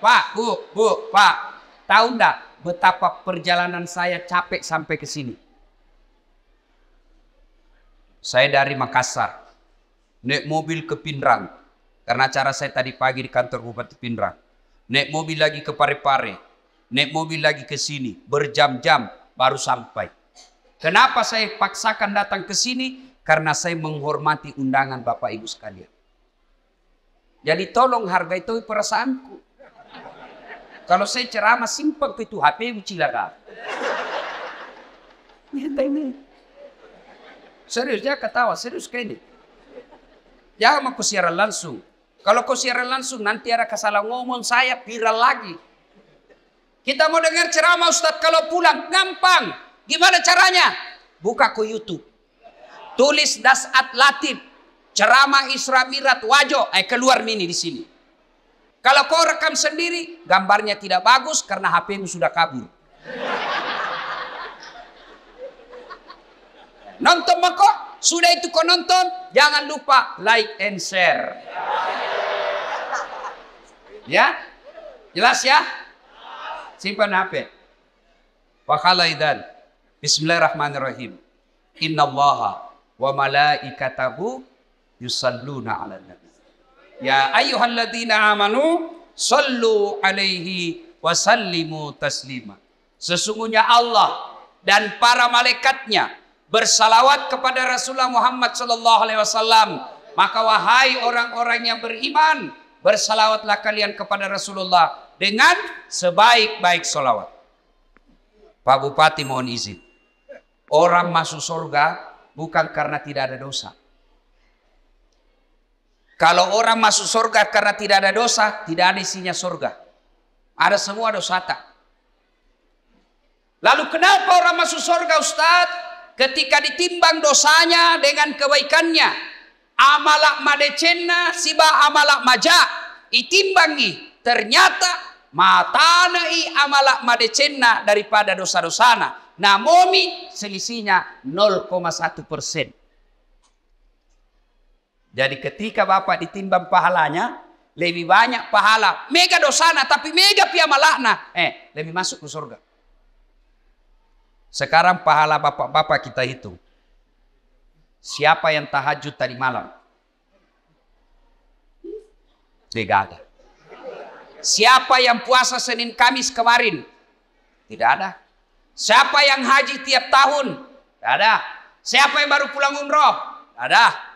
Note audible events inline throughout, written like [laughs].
Pak, Bu, Bu, Pak, tahu enggak betapa perjalanan saya capek sampai ke sini? Saya dari Makassar, naik mobil ke Pindrang. Karena cara saya tadi pagi di kantor Bupati Pindrang. Naik mobil lagi ke Parepare, naik mobil lagi ke sini, berjam-jam baru sampai. Kenapa saya paksakan datang ke sini? Karena saya menghormati undangan Bapak Ibu sekalian. Jadi tolong hargai itu perasaanku. Kalau saya ceramah simpang itu HP laga. ini. Serius, dia ketawa. Serius kayak ini. Jangan mau siaran langsung. Kalau kau siaran langsung nanti ada kesalahan ngomong saya viral lagi. Kita mau dengar ceramah Ustadz kalau pulang gampang. Gimana caranya? Buka ke YouTube. Tulis Das Atlatif. Ceramah Isra Mirat Wajo. Eh keluar mini di sini. Kalau kau rekam sendiri, gambarnya tidak bagus karena HPmu sudah kabur. Nonton kok? Sudah itu kau nonton, jangan lupa like and share. Ya? Jelas ya? Simpan HP. Fakhalaidan. Bismillahirrahmanirrahim. Inna allaha wa malaikatahu yusalluna ala nabi. Ya ayyuhalladzina amanu sallu alaihi wasallimu taslima. Sesungguhnya Allah dan para malaikatnya bersalawat kepada Rasulullah Muhammad sallallahu alaihi wasallam. Maka wahai orang-orang yang beriman, bersalawatlah kalian kepada Rasulullah dengan sebaik-baik salawat. Pak Bupati mohon izin. Orang masuk surga bukan karena tidak ada dosa. Kalau orang masuk surga karena tidak ada dosa, tidak ada isinya surga. Ada semua dosa tak. Lalu kenapa orang masuk surga Ustadz? Ketika ditimbang dosanya dengan kebaikannya. Amalak madecena siba amalak maja. Itimbangi. Ternyata matanai amalak madecena daripada dosa-dosana. Namomi selisihnya 0,1 persen. Jadi ketika Bapak ditimbang pahalanya, lebih banyak pahala. Mega dosana tapi mega pia malakna. Eh, lebih masuk ke surga. Sekarang pahala bapak-bapak kita itu Siapa yang tahajud tadi malam? Tidak ada. Siapa yang puasa Senin Kamis kemarin? Tidak ada. Siapa yang haji tiap tahun? Tidak ada. Siapa yang baru pulang umroh? Tidak ada.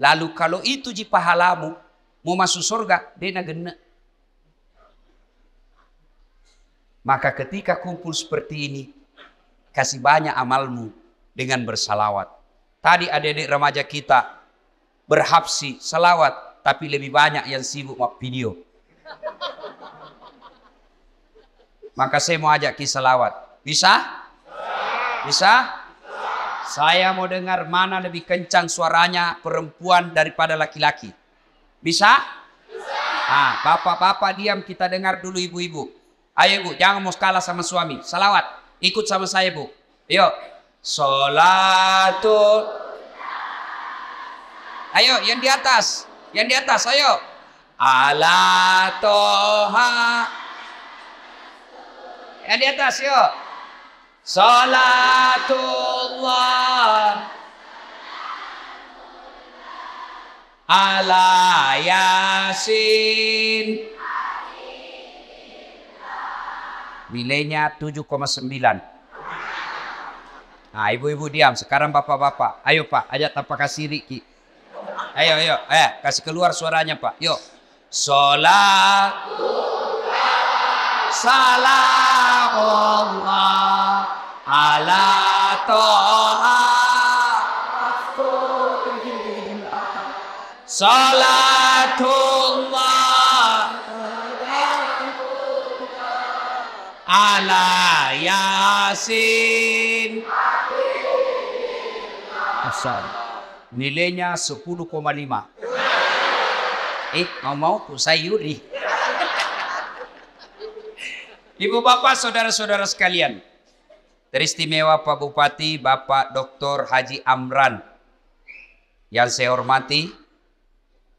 Lalu kalau itu ji pahalamu, mau masuk surga, dena gena. Maka ketika kumpul seperti ini, kasih banyak amalmu dengan bersalawat. Tadi adik-adik remaja kita berhapsi salawat, tapi lebih banyak yang sibuk buat video. Maka saya mau ajak ki salawat. Bisa? Bisa? Saya mau dengar mana lebih kencang suaranya perempuan daripada laki-laki. Bisa? Bisa. Ah, bapak-bapak diam kita dengar dulu ibu-ibu. Ayo ibu, jangan mau kalah sama suami. Salawat, ikut sama saya ibu. Yo, Salatul. Ayo, yang di atas. Yang di atas, ayo. Ala toha. Yang di atas, yuk. Salatullah ala yasin nilainya 7,9 nah ibu-ibu diam sekarang bapak-bapak ayo pak ajak tanpa kasih Riki ayo ayo eh kasih keluar suaranya pak Yo, sholat salah ala toha salatullah ala Yasin Asal. nilainya 10,5 eh mau mau ku sayuri Ibu bapak saudara-saudara sekalian Teristimewa Pak Bupati Bapak Dr. Haji Amran yang saya hormati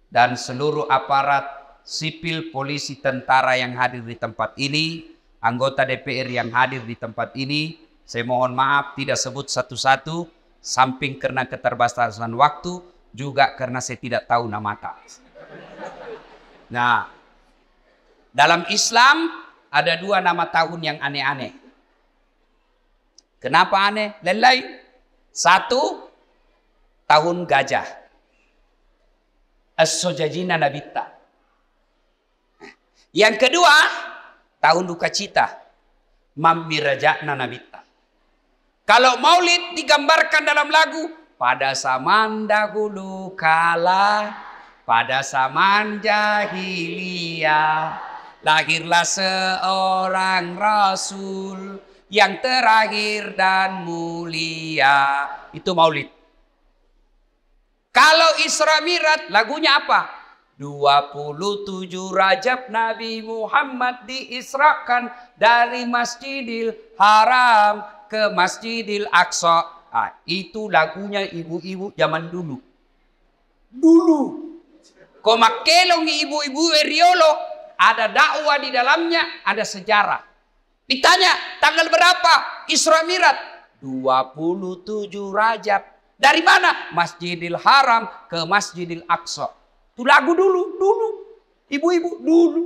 dan seluruh aparat sipil, polisi, tentara yang hadir di tempat ini, anggota DPR yang hadir di tempat ini, saya mohon maaf tidak sebut satu-satu, samping karena keterbatasan waktu, juga karena saya tidak tahu nama tak. Nah, dalam Islam ada dua nama tahun yang aneh-aneh. Kenapa aneh? Lelai. Satu, tahun gajah. As-sojajina nabita. Yang kedua, tahun duka cita. Mammi Nabita. nabitta. Kalau maulid digambarkan dalam lagu, pada samanda dahulu kala, pada zaman jahiliyah, lahirlah seorang rasul, yang terakhir dan mulia. Itu maulid. Kalau Isra Mirat lagunya apa? 27 Rajab Nabi Muhammad diisrakan dari Masjidil Haram ke Masjidil Aqsa. Nah, itu lagunya ibu-ibu zaman dulu. Dulu. Komakelong ibu-ibu Riolo. Ada dakwah di dalamnya, ada sejarah. Ditanya tanggal berapa Isra Mirat? 27 Rajab. Dari mana? Masjidil Haram ke Masjidil Aqsa. Itu lagu dulu, dulu. Ibu-ibu, dulu.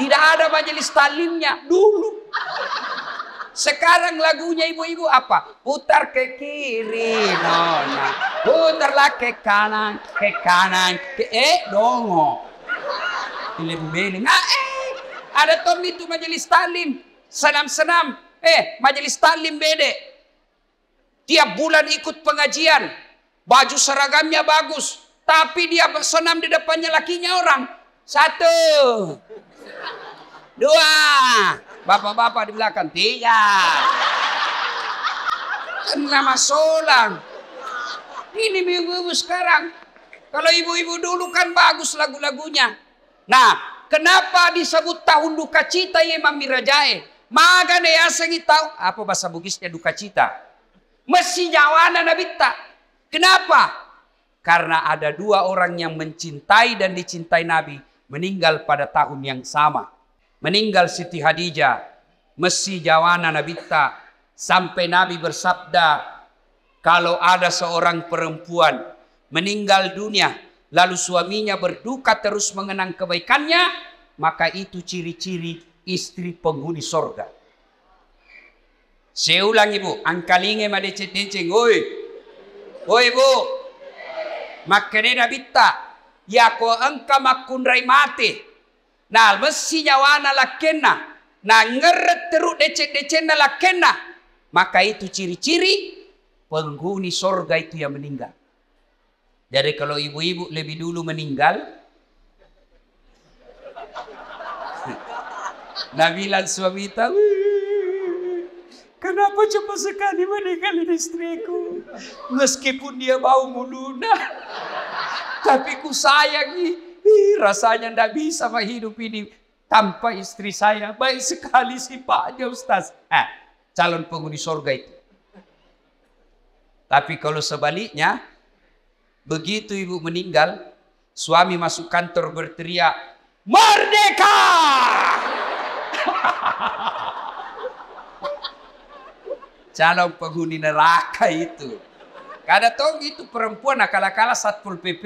Tidak ada majelis talimnya, dulu. Sekarang lagunya ibu-ibu apa? Putar ke kiri, nona. Putarlah ke kanan, ke kanan, ke eh dongo. Dilembeleng. Ah, eh, ada Tommy itu majelis talim senam-senam. Eh, majelis talim beda. Tiap bulan ikut pengajian. Baju seragamnya bagus. Tapi dia bersenam di depannya lakinya orang. Satu. Dua. Bapak-bapak di belakang. Tiga. Kenapa kan solang? Ini ibu-ibu sekarang. Kalau ibu-ibu dulu kan bagus lagu-lagunya. Nah, kenapa disebut tahun duka cita Imam Mirajae? Maka ne yasang itau. Apa bahasa Bugisnya duka cita. Mesti nyawana nabita. Kenapa? Karena ada dua orang yang mencintai dan dicintai Nabi meninggal pada tahun yang sama. Meninggal Siti Hadijah, Mesi Jawana Nabita, sampai Nabi bersabda, kalau ada seorang perempuan meninggal dunia, lalu suaminya berduka terus mengenang kebaikannya, maka itu ciri-ciri istri penghuni sorga. Saya ulang ibu, angkalinge made cetincing, oi. Oi ibu, makanena bitta, yako makun makunrai mati. Nah, besi nyawana kena, nah ngeret teruk decet-decetna kena. Maka itu ciri-ciri penghuni sorga itu yang meninggal. Jadi kalau ibu-ibu lebih dulu meninggal, bilang suami kenapa cepat sekali meninggalkan istriku? Meskipun dia bau muluna, tapi ku sayangi. Ih, rasanya ndak bisa hidup ini tanpa istri saya. Baik sekali si Pak Ustaz. Eh, calon penghuni surga itu. Tapi kalau sebaliknya, begitu ibu meninggal, suami masuk kantor berteriak, Merdeka! Calon penghuni neraka itu. Kada tahu itu perempuan akal akal Satpol PP.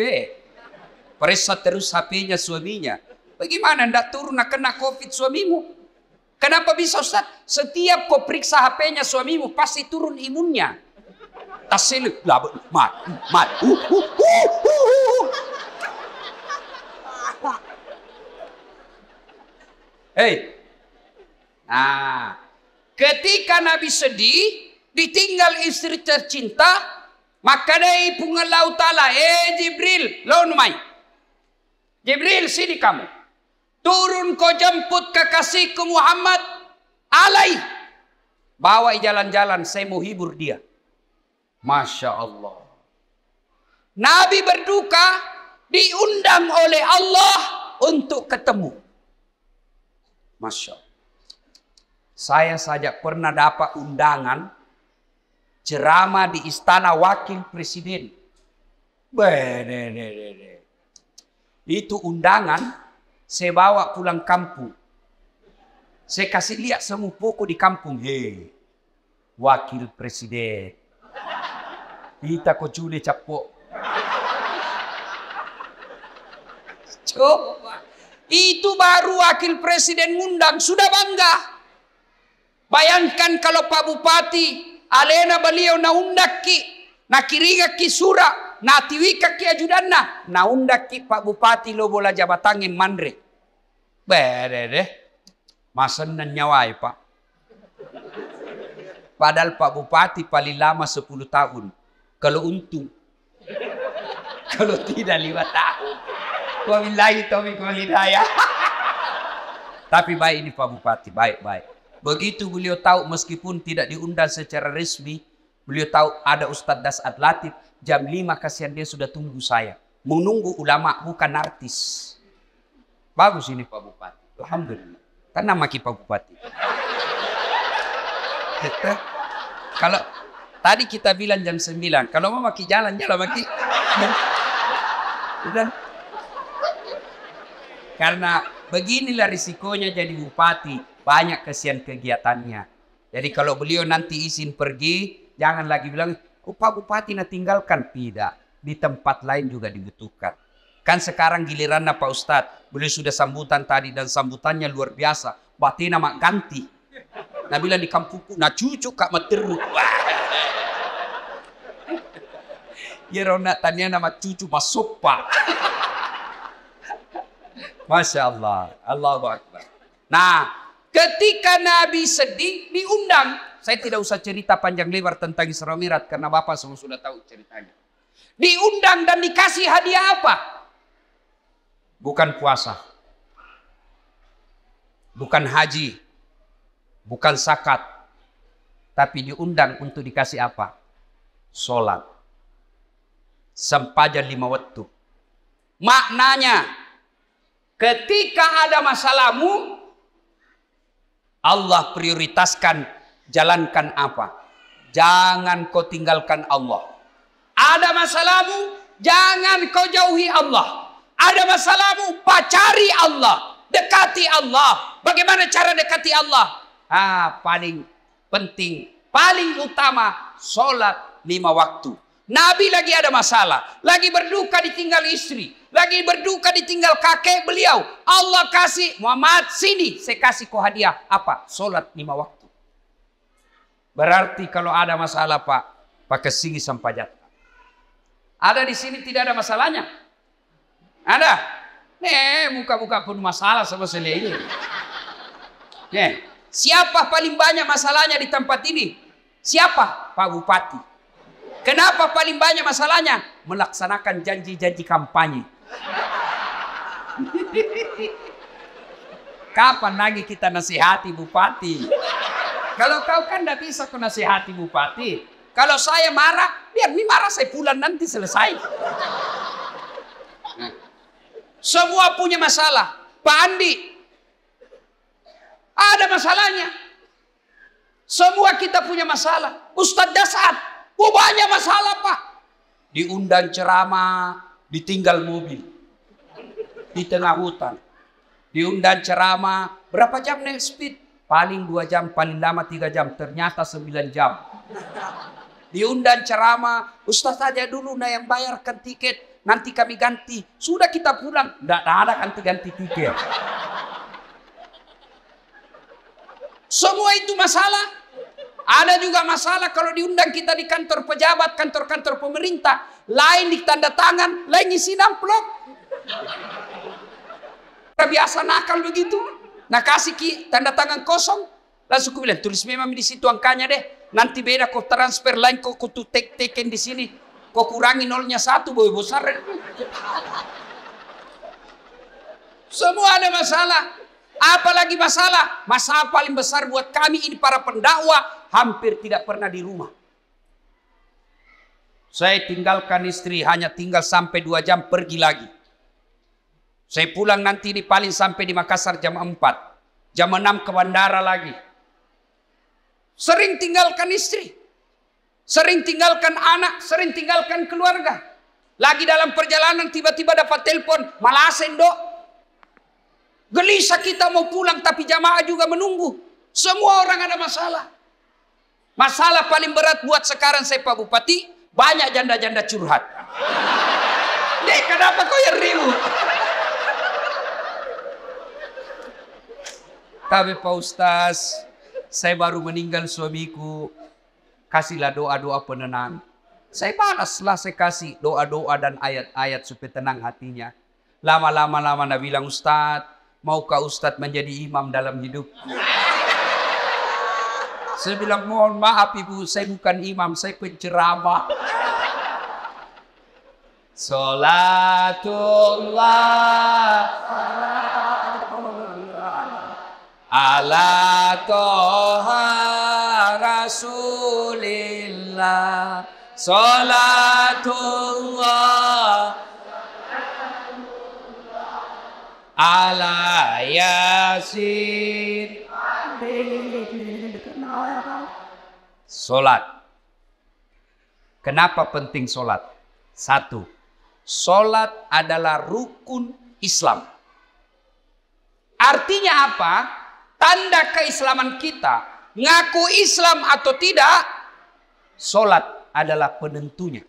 Periksa terus HP-nya suaminya. Bagaimana ndak turun kena COVID suamimu? Kenapa bisa Ustaz? Setiap kau periksa HP-nya suamimu pasti turun imunnya. Tasil, labat, mat, mat, uh, uh, uh, uh Nah, ketika Nabi sedih, ditinggal istri tercinta, maka dari laut ta'ala, eh Jibril, lawan mai. Jibril, sini kamu. Turun kau jemput kekasihku Muhammad alai. Bawa jalan-jalan, saya mau hibur dia. Masya Allah. Nabi berduka diundang oleh Allah untuk ketemu. Masya Allah. Saya saja pernah dapat undangan ceramah di istana wakil presiden. Itu undangan saya bawa pulang kampung. Saya kasih lihat semua pokok di kampung. Hei, wakil presiden. Kita kok juli capok. Coba. Itu baru wakil presiden ngundang. Sudah bangga. Bayangkan kalau Pak Bupati alena beliau naundakki ki sura ki ajudanna naundaki Pak Bupati lo lobola jabatangi mandre. berede, Masan nyawai Pak. Padahal Pak Bupati paling lama 10 tahun. Kalau untung. [laughs] Kalau tidak 5 tahun. Wabillahi kau wal hidayah. [laughs] Tapi baik ini Pak Bupati, baik-baik. Begitu beliau tahu meskipun tidak diundang secara resmi, beliau tahu ada Ustadz Dasat Latif, jam 5 kasihan dia sudah tunggu saya. Menunggu ulama bukan artis. Bagus ini Pak Bupati. Alhamdulillah. Karena maki Pak Bupati. Kita, kalau tadi kita bilang jam 9, kalau mau maki jalan, jalan maki. Sudah. Karena beginilah risikonya jadi bupati. Banyak kesian kegiatannya. Jadi kalau beliau nanti izin pergi, jangan lagi bilang, oh, Pak Bupati nak tinggalkan. Tidak. Di tempat lain juga dibutuhkan. Kan sekarang giliran Pak Ustadz. Beliau sudah sambutan tadi dan sambutannya luar biasa. bupati nama ganti. Nah bilang di kampungku, nah cucu kak materu. [laughs] ya nak tanya nama cucu masuk pak. [laughs] Masya Allah. allah Akbar. Nah, Ketika Nabi sedih diundang. Saya tidak usah cerita panjang lebar tentang Isra Mirat karena Bapak semua sudah tahu ceritanya. Diundang dan dikasih hadiah apa? Bukan puasa. Bukan haji. Bukan sakat. Tapi diundang untuk dikasih apa? Sholat. Sempaja lima waktu. Maknanya ketika ada masalahmu Allah prioritaskan jalankan apa? Jangan kau tinggalkan Allah. Ada masalahmu, jangan kau jauhi Allah. Ada masalahmu, pacari Allah, dekati Allah. Bagaimana cara dekati Allah? Ah, paling penting, paling utama, sholat lima waktu. Nabi lagi ada masalah, lagi berduka ditinggal istri, lagi berduka ditinggal kakek beliau. Allah kasih Muhammad sini, saya kasih kau hadiah apa? Solat lima waktu. Berarti kalau ada masalah pak, pakai singi sampai jatuh. Ada di sini tidak ada masalahnya? Ada? Nih, muka-muka pun masalah sama ini. Nih, siapa paling banyak masalahnya di tempat ini? Siapa? Pak Bupati. Kenapa paling banyak masalahnya? Melaksanakan janji-janji kampanye. Kapan lagi kita nasihati bupati? Kalau kau kan tidak bisa kau nasihati bupati. Kalau saya marah, biar ini marah saya pulang nanti selesai. Nah, semua punya masalah. Pak Andi, ada masalahnya. Semua kita punya masalah. Ustadz Dasar, Oh banyak masalah pak. Diundang ceramah, ditinggal mobil. Di tengah hutan. Diundang ceramah, berapa jam next speed? Paling dua jam, paling lama tiga jam. Ternyata sembilan jam. Diundang ceramah, Ustaz saja dulu nah yang bayarkan tiket. Nanti kami ganti. Sudah kita pulang. Tidak ada ganti-ganti tiket. Semua itu masalah. Ada juga masalah kalau diundang kita di kantor pejabat, kantor-kantor pemerintah. Lain di tanda tangan, lain ngisi amplop. Biasa nakal begitu. Nah kasih ki, tanda tangan kosong. Langsung ku bilang, tulis memang di situ angkanya deh. Nanti beda kau transfer lain, kau kutu tek teken di sini. Kau kurangi nolnya satu, boy besar. Semua ada masalah. Apalagi masalah. Masalah paling besar buat kami ini para pendakwa hampir tidak pernah di rumah. Saya tinggalkan istri hanya tinggal sampai dua jam pergi lagi. Saya pulang nanti di paling sampai di Makassar jam 4. Jam 6 ke bandara lagi. Sering tinggalkan istri. Sering tinggalkan anak, sering tinggalkan keluarga. Lagi dalam perjalanan tiba-tiba dapat telepon, Malasin dok. Gelisah kita mau pulang tapi jamaah juga menunggu. Semua orang ada masalah. Masalah paling berat buat sekarang saya Pak Bupati, banyak janda-janda curhat. Dek, kenapa kau yang ribut? Tapi Pak Ustaz, saya baru meninggal suamiku. Kasihlah doa-doa penenang. Saya balaslah, saya kasih doa-doa dan ayat-ayat supaya tenang hatinya. Lama-lama lama Nabi bilang Ustaz, maukah Ustaz menjadi imam dalam hidup? Saya bilang, mohon maaf ibu, saya bukan imam, saya penceramah. Salatullah ala toha rasulillah Salatullah ala yasin Solat. Kenapa penting solat? Satu, solat adalah rukun Islam. Artinya apa? Tanda keislaman kita, ngaku Islam atau tidak, solat adalah penentunya.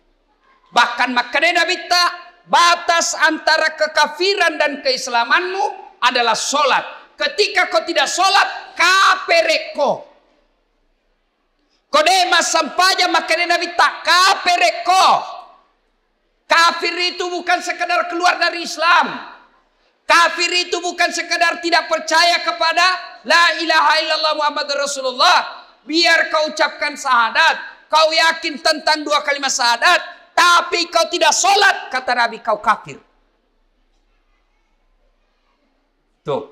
Bahkan makanya Nabi tak batas antara kekafiran dan keislamanmu adalah solat. Ketika kau tidak solat, kapereko. Kodema sampaja makanena nabi tak Kafir itu bukan sekedar keluar dari Islam. Kafir itu bukan sekedar tidak percaya kepada La ilaha illallah Muhammad Rasulullah. Biar kau ucapkan syahadat. Kau yakin tentang dua kalimat syahadat. Tapi kau tidak sholat. Kata Nabi kau kafir. Tuh.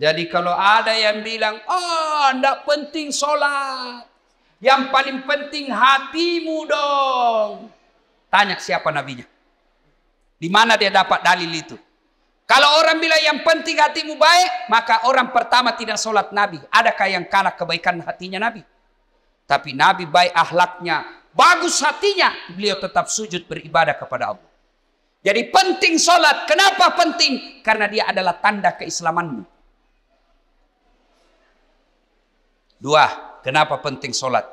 Jadi kalau ada yang bilang, oh tidak penting sholat. Yang paling penting hatimu dong. Tanya siapa nabinya. Di mana dia dapat dalil itu? Kalau orang bilang yang penting hatimu baik, maka orang pertama tidak sholat Nabi. Adakah yang kalah kebaikan hatinya Nabi? Tapi Nabi baik ahlaknya, bagus hatinya, beliau tetap sujud beribadah kepada Allah. Jadi penting sholat. Kenapa penting? Karena dia adalah tanda keislamanmu. Dua, Kenapa penting solat?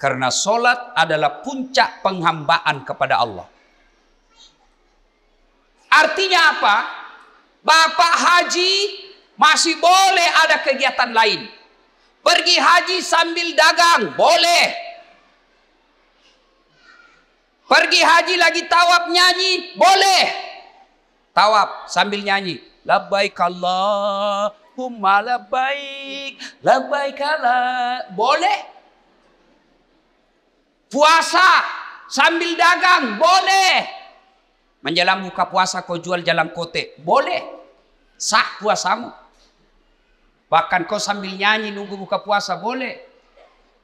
Karena solat adalah puncak penghambaan kepada Allah. Artinya apa? Bapak haji masih boleh ada kegiatan lain. Pergi haji sambil dagang, boleh. Pergi haji lagi tawaf nyanyi, boleh. Tawaf sambil nyanyi. Labbaik Allah, Allahumma labbaik, baik ala. Boleh. Puasa sambil dagang, boleh. Menjelang buka puasa kau jual jalan kote, boleh. Sah puasamu. Bahkan kau sambil nyanyi nunggu buka puasa, boleh.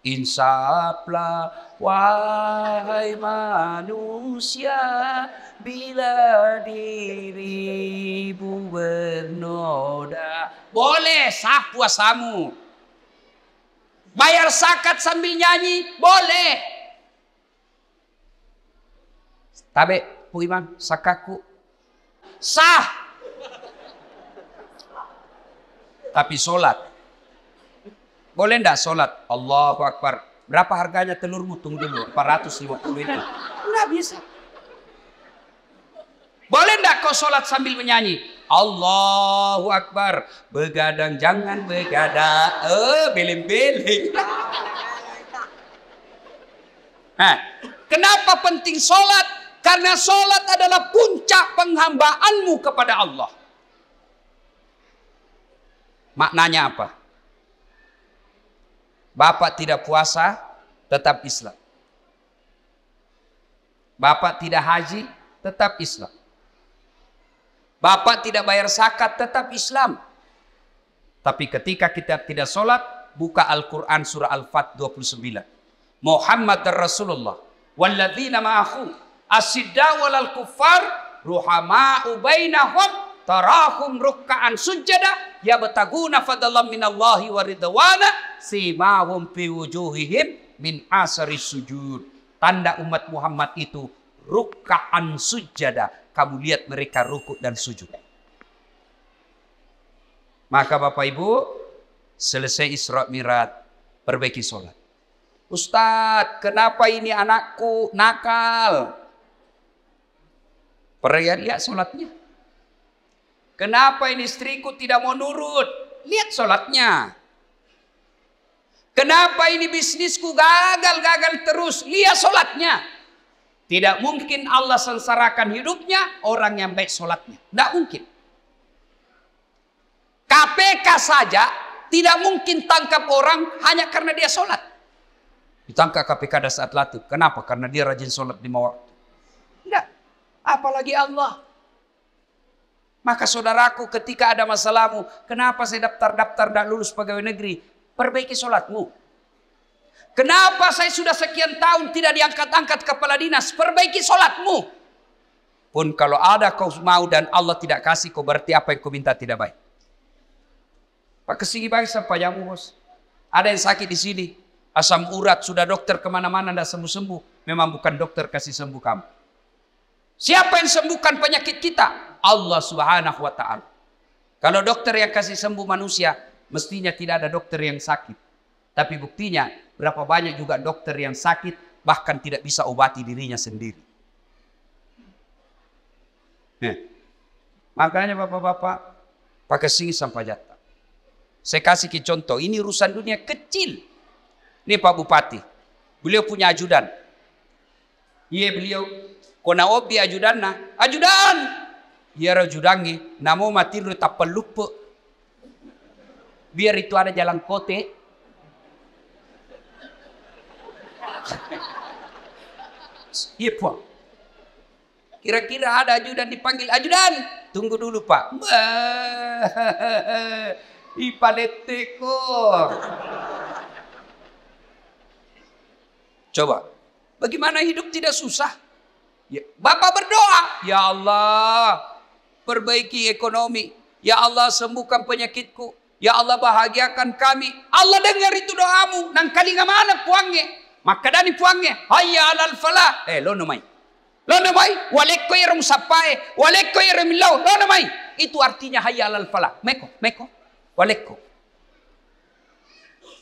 Insaplah Wahai manusia, bila dirimu bernoda, boleh sah puasamu. Bayar zakat sambil nyanyi, boleh. tapi puiman, sakaku. Sah. Tapi sholat. Boleh enggak sholat? Allahu Akbar. Berapa harganya telurmu? Tunggu dulu, 450 itu. Enggak bisa. Boleh enggak kau sholat sambil menyanyi? Allahu Akbar. Begadang jangan begadang. Eh, beling-beling. Nah, kenapa penting sholat? Karena sholat adalah puncak penghambaanmu kepada Allah. Maknanya apa? Bapak tidak puasa, tetap Islam. Bapak tidak haji, tetap Islam. Bapak tidak bayar zakat, tetap Islam. Tapi ketika kita tidak sholat, buka Al-Quran surah Al-Fat 29. Muhammad Rasulullah. Walladzina ma'akhu Asidda walal kuffar. Ruhama'u bainahum tarahum rukkaan sujada bataguna fadlan minallahi wa ridwana simahum fi wujuhihim min asari sujud tanda umat Muhammad itu rukkaan sujada kamu lihat mereka rukuk dan sujud maka Bapak Ibu selesai Isra Mirat perbaiki sholat Ustadz kenapa ini anakku nakal Perlihat lihat ya sholatnya Kenapa ini istriku tidak mau nurut? Lihat sholatnya. Kenapa ini bisnisku gagal-gagal terus? Lihat sholatnya. Tidak mungkin Allah sengsarakan hidupnya orang yang baik sholatnya. Tidak mungkin. KPK saja tidak mungkin tangkap orang hanya karena dia sholat. Ditangkap KPK ada saat latih. Kenapa? Karena dia rajin sholat lima waktu. Tidak. Apalagi Allah. Maka saudaraku ketika ada masalahmu, kenapa saya daftar-daftar dan lulus pegawai negeri? Perbaiki sholatmu. Kenapa saya sudah sekian tahun tidak diangkat-angkat kepala dinas? Perbaiki sholatmu. Pun kalau ada kau mau dan Allah tidak kasih kau berarti apa yang kau minta tidak baik. Pak kesini baik sampai jamu bos. Ada yang sakit di sini. Asam urat sudah dokter kemana-mana tidak sembuh-sembuh. Memang bukan dokter kasih sembuh kamu. Siapa yang sembuhkan penyakit kita? Allah Subhanahu wa taala. Kalau dokter yang kasih sembuh manusia, mestinya tidak ada dokter yang sakit. Tapi buktinya berapa banyak juga dokter yang sakit bahkan tidak bisa obati dirinya sendiri. Nih. makanya bapak-bapak pakai singi sampai jatah. Saya kasih ke contoh, ini urusan dunia kecil. Ini Pak Bupati, beliau punya ajudan. Iya beliau kona obi ajudanna ajudan yero judangi namo tak tappalluppe biar itu ada jalan kote [laughs] iya kira-kira ada ajudan dipanggil ajudan tunggu dulu pak [laughs] ipa deteko. coba bagaimana hidup tidak susah Ya, Bapak berdoa, Ya Allah, perbaiki ekonomi. Ya Allah, sembuhkan penyakitku. Ya Allah, bahagiakan kami. Allah dengar itu doamu. Nang ke mana puangnya? Maka dani puangnya. Hayya alal falah. Eh, lo namai. Lo namai. Walekko irum sapae. Walekko irum lau. Lo namai. Itu artinya hayya alal falah. Meko, meko. Walekko.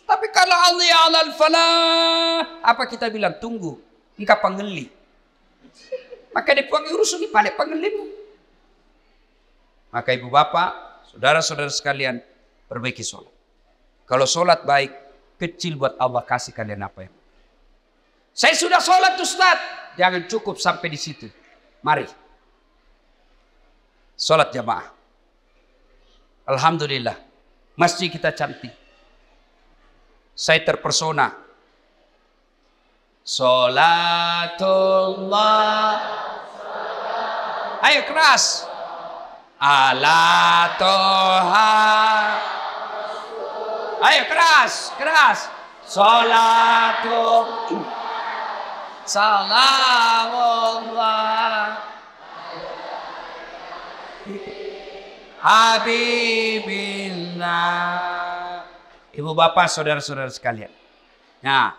Tapi kalau Allah ya alal falah. Apa kita bilang? Tunggu. Engkau pangeli. Maka dipuangi urusan di balik pengelimu. Maka ibu bapak, saudara-saudara sekalian, perbaiki sholat. Kalau sholat baik, kecil buat Allah kasih kalian apa ya. Saya sudah sholat Ustaz. Jangan cukup sampai di situ. Mari. Sholat jamaah. Alhamdulillah. Masjid kita cantik. Saya terpersona. Sholatullah. Ayo keras. Ala toha. Ayo keras, keras. Salatu. Salamullah. Habibillah. Ibu bapak saudara-saudara sekalian. Nah,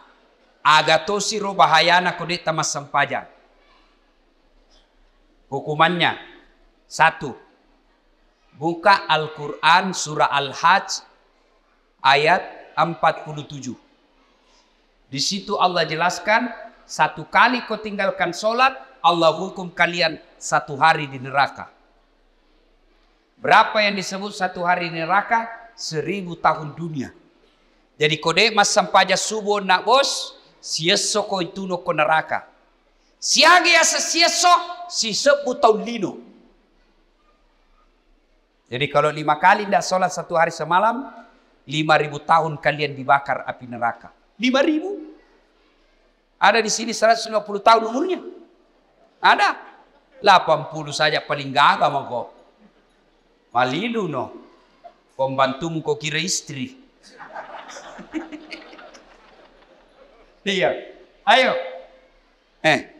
agatosi ro bahayana kudita mas sampaja. Hukumannya satu. Buka Al-Qur'an surah Al-Hajj ayat 47. Di situ Allah jelaskan satu kali kau tinggalkan sholat Allah hukum kalian satu hari di neraka. Berapa yang disebut satu hari di neraka? Seribu tahun dunia. Jadi kode mas sampaja subuh nak bos, siesoko itu no neraka siage ya si sebutau lino. Jadi kalau lima kali tidak sholat satu hari semalam, lima ribu tahun kalian dibakar api neraka. Lima ribu? Ada di sini 150 tahun umurnya. Ada. 80 saja paling gagah mah kok. Malilu no. Pembantumu kau kira istri. [laughs] iya. Ayo. Eh.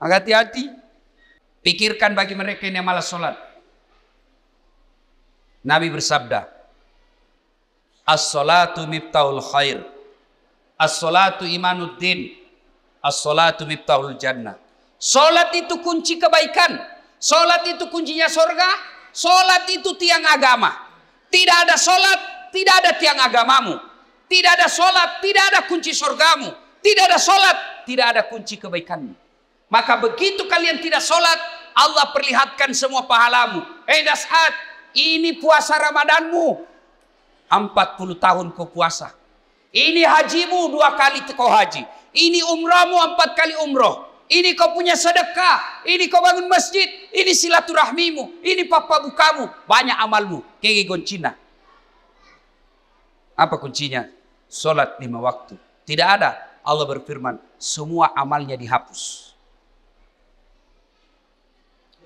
Hati-hati. Pikirkan bagi mereka yang malas sholat. Nabi bersabda, As-salatu mibtaul khair. As-salatu imanuddin. As-salatu mibtaul jannah. Sholat itu kunci kebaikan. sholat itu kuncinya sorga. sholat itu tiang agama. Tidak ada sholat, tidak ada tiang agamamu. Tidak ada sholat, tidak ada kunci sorgamu. Tidak ada sholat, tidak ada kunci kebaikanmu. Maka begitu kalian tidak sholat, Allah perlihatkan semua pahalamu. Eh dasat, ini puasa Ramadanmu. 40 tahun kau puasa. Ini hajimu dua kali kau haji. Ini umrahmu empat kali umroh. Ini kau punya sedekah. Ini kau bangun masjid. Ini silaturahmimu. Ini papa bukamu. Banyak amalmu. Kegi goncina. Apa kuncinya? Solat lima waktu. Tidak ada. Allah berfirman, semua amalnya dihapus.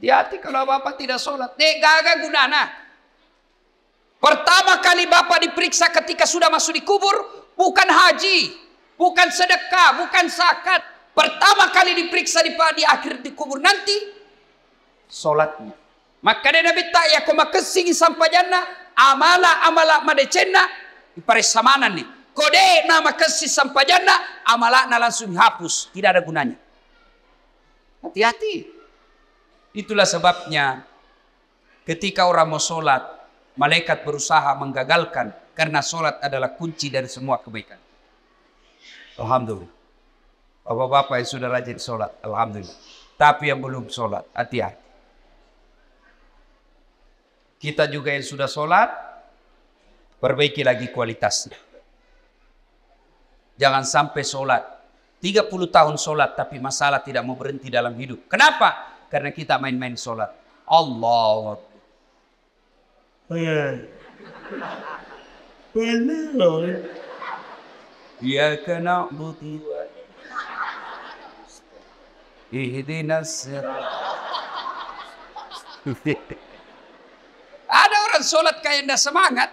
Hati-hati kalau Bapak tidak sholat. Dek gagal gunana. Ah. Pertama kali Bapak diperiksa ketika sudah masuk di kubur, bukan haji, bukan sedekah, bukan zakat. Pertama kali diperiksa di, di akhir di kubur nanti, sholatnya. Maka dia nabi tak ya koma kesingi sampai jana, amala amala madecena, di samana nih. Kode nama kesi sampai jana, amala na langsung hapus, tidak ada gunanya. Hati-hati. Itulah sebabnya ketika orang mau sholat, malaikat berusaha menggagalkan karena sholat adalah kunci dari semua kebaikan. Alhamdulillah. Bapak-bapak yang sudah rajin sholat, Alhamdulillah. Tapi yang belum sholat, hati-hati. Kita juga yang sudah sholat, perbaiki lagi kualitasnya. Jangan sampai sholat. 30 tahun sholat tapi masalah tidak mau berhenti dalam hidup. Kenapa? karena kita main-main sholat. Allah. Ya kena buti Ihdinas Ada orang sholat kayak ndak semangat.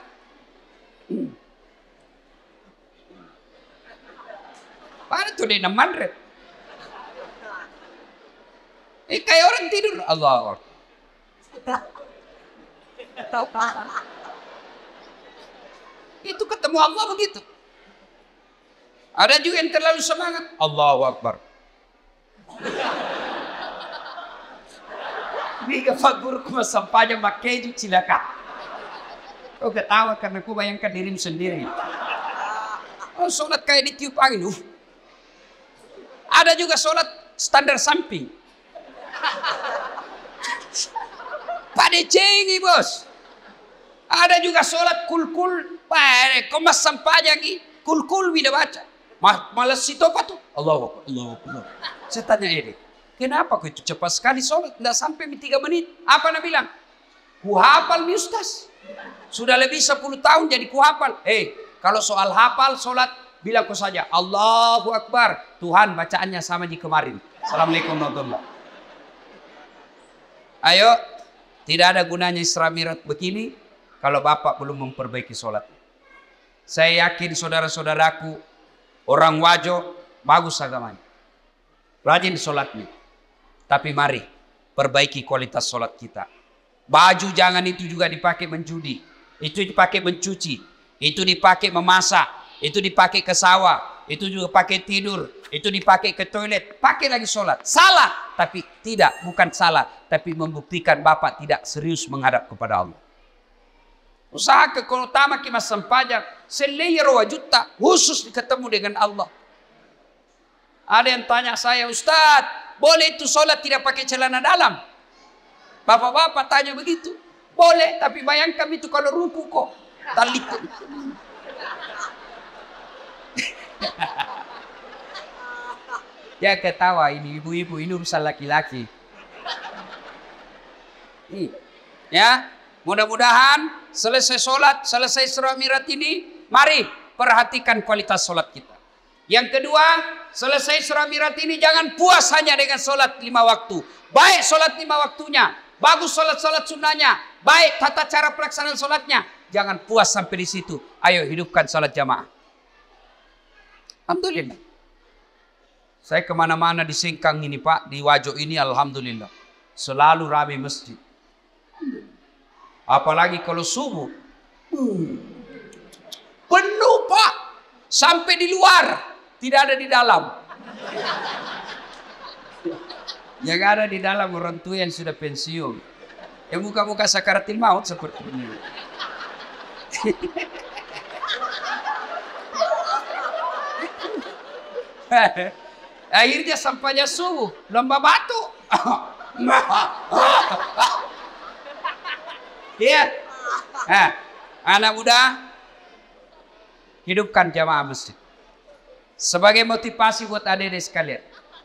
Para tuh di 600. Eh, kayak orang tidur. Allah. Kan? Itu ketemu Allah begitu. Ada juga yang terlalu semangat. Allah Akbar. Mika fagur kuma sampaja makeju cilaka. Kau ketawa karena ku bayangkan dirimu sendiri. Oh, sholat kayak ditiup angin. Uh. Ada juga sholat standar samping. Pada cengi bos. Ada juga sholat kul-kul. Pare, kemas sampah lagi. Kul-kul bila baca. Malas si apa tuh? Allah, Allah, Allah. Saya tanya ini. Kenapa kau itu cepat sekali sholat? Tidak sampai tiga menit. Apa nak bilang? Ku hafal miustas. Sudah lebih 10 tahun jadi ku hafal. Hei, eh, kalau soal hafal sholat, bilang kau saja. Allahu Akbar. Tuhan bacaannya sama di kemarin. Assalamualaikum warahmatullahi wabarakatuh. Ayo, tidak ada gunanya Isra Mirat begini kalau Bapak belum memperbaiki sholat. Saya yakin saudara-saudaraku, orang wajo, bagus agamanya. Rajin sholatnya. Tapi mari, perbaiki kualitas sholat kita. Baju jangan itu juga dipakai mencuci, Itu dipakai mencuci. Itu dipakai memasak. Itu dipakai ke sawah itu juga pakai tidur, itu dipakai ke toilet, pakai lagi sholat. Salah, tapi tidak, bukan salah. Tapi membuktikan Bapak tidak serius menghadap kepada Allah. Usaha ke kekonutama kimas sempaja, selayer juta khusus ketemu dengan Allah. Ada yang tanya saya, Ustadz, boleh itu sholat tidak pakai celana dalam? Bapak-bapak tanya begitu. Boleh, tapi bayangkan itu kalau rupu kok. Talit. Ya [laughs] ketawa ini ibu-ibu ini urusan laki-laki. Ya, mudah-mudahan selesai sholat, selesai surah mirat ini, mari perhatikan kualitas sholat kita. Yang kedua, selesai surah mirat ini jangan puas hanya dengan sholat lima waktu. Baik sholat lima waktunya, bagus sholat-sholat sunnahnya, baik tata cara pelaksanaan sholatnya. Jangan puas sampai di situ. Ayo hidupkan sholat jamaah. Alhamdulillah. Saya kemana-mana di Singkang ini Pak, di Wajo ini Alhamdulillah. Selalu ramai masjid. Apalagi kalau subuh. Hmm. Penuh Pak. Sampai di luar. Tidak ada di dalam. Yang ada di dalam orang tua yang sudah pensiun. Yang muka-muka sakaratil maut seperti ini. [laughs] Akhirnya sampai subuh, lomba batu. [laughs] Iya. anak muda, hidupkan jamaah masjid. Sebagai motivasi buat adik-adik sekalian.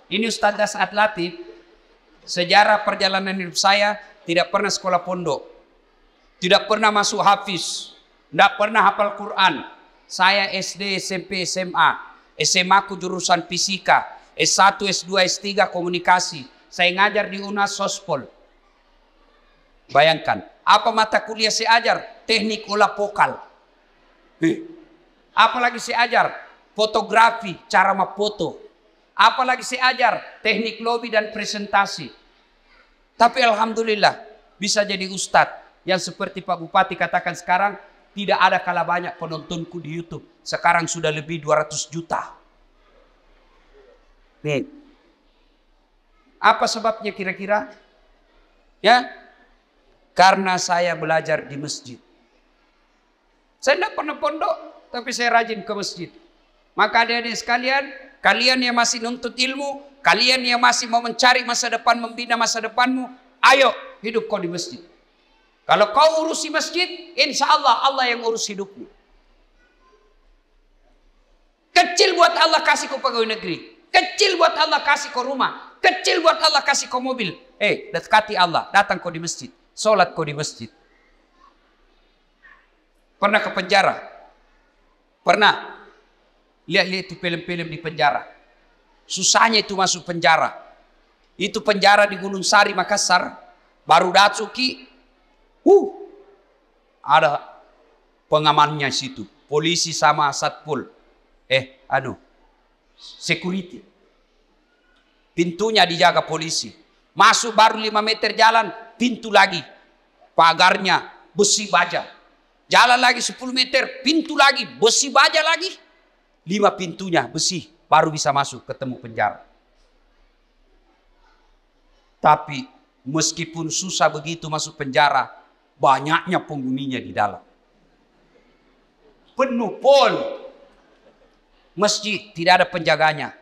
Ini Ustaz Dasat Latif, sejarah perjalanan hidup saya tidak pernah sekolah pondok. Tidak pernah masuk hafiz. Tidak pernah hafal Quran. Saya SD, SMP, SMA SMA ku jurusan fisika, S1, S2, S3 komunikasi. Saya ngajar di UNAS Sospol. Bayangkan, apa mata kuliah saya ajar? Teknik olah vokal. Apa eh. Apalagi saya ajar? Fotografi, cara memfoto. Apalagi saya ajar? Teknik lobby dan presentasi. Tapi Alhamdulillah, bisa jadi ustadz. Yang seperti Pak Bupati katakan sekarang, tidak ada kalah banyak penontonku di Youtube. Sekarang sudah lebih 200 juta. Nih. Apa sebabnya kira-kira? Ya. Karena saya belajar di masjid. Saya tidak pernah pondok, tapi saya rajin ke masjid. Maka adik-adik sekalian, kalian yang masih nuntut ilmu, kalian yang masih mau mencari masa depan, membina masa depanmu, ayo hidup kau di masjid. Kalau kau urusi masjid, insya Allah Allah yang urus hidupmu. Kecil buat Allah kasih kau pegawai negeri. Kecil buat Allah kasih kau rumah. Kecil buat Allah kasih kau mobil. Eh, hey, dekati Allah. Datang kau di masjid. Sholat kau di masjid. Pernah ke penjara? Pernah. Lihat-lihat itu film-film di penjara. Susahnya itu masuk penjara. Itu penjara di Gunung Sari, Makassar. Baru Datsuki, Uh, ada pengamannya situ. Polisi sama satpol. Eh, anu, security. Pintunya dijaga polisi. Masuk baru lima meter jalan, pintu lagi. Pagarnya besi baja. Jalan lagi sepuluh meter, pintu lagi, besi baja lagi. Lima pintunya besi, baru bisa masuk ketemu penjara. Tapi meskipun susah begitu masuk penjara, banyaknya penghuninya di dalam. Penuh pun Masjid tidak ada penjaganya.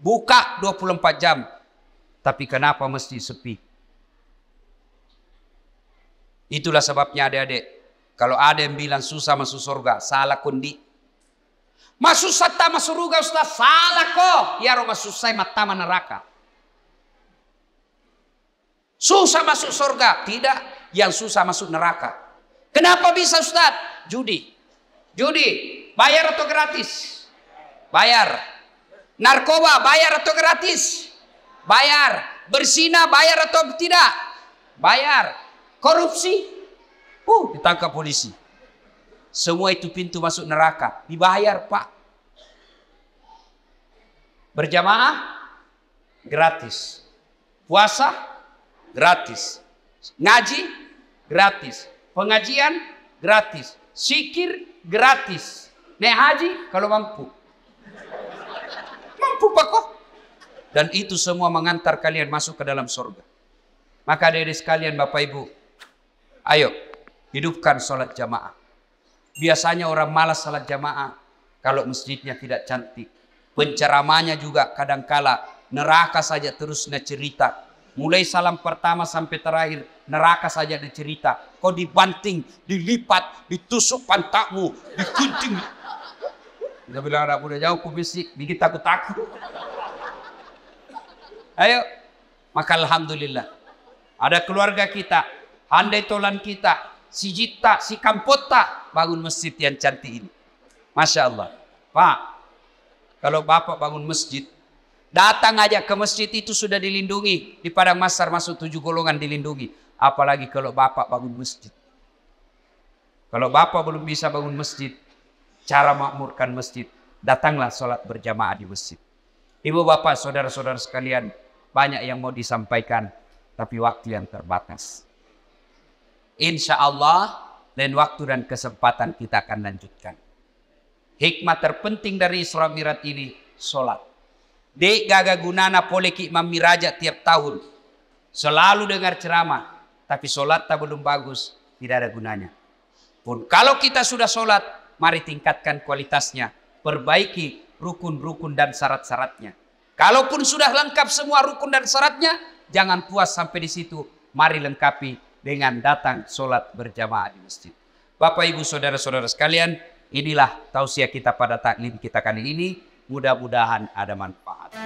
Buka 24 jam. Tapi kenapa masjid sepi? Itulah sebabnya adik-adik. Kalau ada yang bilang susah masuk surga, salah kundi. Masuk sata masuk surga Ustaz, salah kok. Ya rumah susah mata neraka. Susah masuk surga? Tidak. Yang susah masuk neraka. Kenapa bisa Ustaz? Judi. Judi. Bayar atau gratis? Bayar. Narkoba bayar atau gratis? Bayar. Bersina bayar atau tidak? Bayar. Korupsi? Uh, ditangkap polisi. Semua itu pintu masuk neraka. Dibayar pak. Berjamaah? Gratis. Puasa? gratis. Ngaji gratis. Pengajian gratis. Sikir gratis. naik haji kalau mampu. Mampu Pak kok. Dan itu semua mengantar kalian masuk ke dalam surga. Maka dari sekalian Bapak Ibu, ayo hidupkan sholat jamaah. Biasanya orang malas sholat jamaah kalau masjidnya tidak cantik. Penceramahnya juga kadangkala neraka saja terus cerita Mulai salam pertama sampai terakhir, neraka saja ada cerita. Kau dibanting, dilipat, ditusuk pantakmu, dikunting. Dia bilang anak muda jauh, aku bisik, bikin takut-takut. Ayo, maka Alhamdulillah. Ada keluarga kita, handai tolan kita, si Jita, si Kampota, bangun masjid yang cantik ini. Masya Allah. Pak, kalau Bapak bangun masjid, Datang aja ke masjid itu sudah dilindungi. Di Padang Masar masuk tujuh golongan dilindungi. Apalagi kalau bapak bangun masjid. Kalau bapak belum bisa bangun masjid, cara makmurkan masjid, datanglah sholat berjamaah di masjid. Ibu bapak, saudara-saudara sekalian, banyak yang mau disampaikan, tapi waktu yang terbatas. Insya Allah, lain waktu dan kesempatan kita akan lanjutkan. Hikmah terpenting dari Isra Mirat ini, sholat. Dek gaga gunana poleki mami raja tiap tahun. Selalu dengar ceramah. Tapi sholat tak belum bagus. Tidak ada gunanya. Pun kalau kita sudah sholat. Mari tingkatkan kualitasnya. Perbaiki rukun-rukun dan syarat-syaratnya. Kalaupun sudah lengkap semua rukun dan syaratnya. Jangan puas sampai di situ. Mari lengkapi dengan datang sholat berjamaah di masjid. Bapak, Ibu, Saudara-saudara sekalian. Inilah tausiah kita pada taklim kita kali ini. Mudah-mudahan ada manfaat.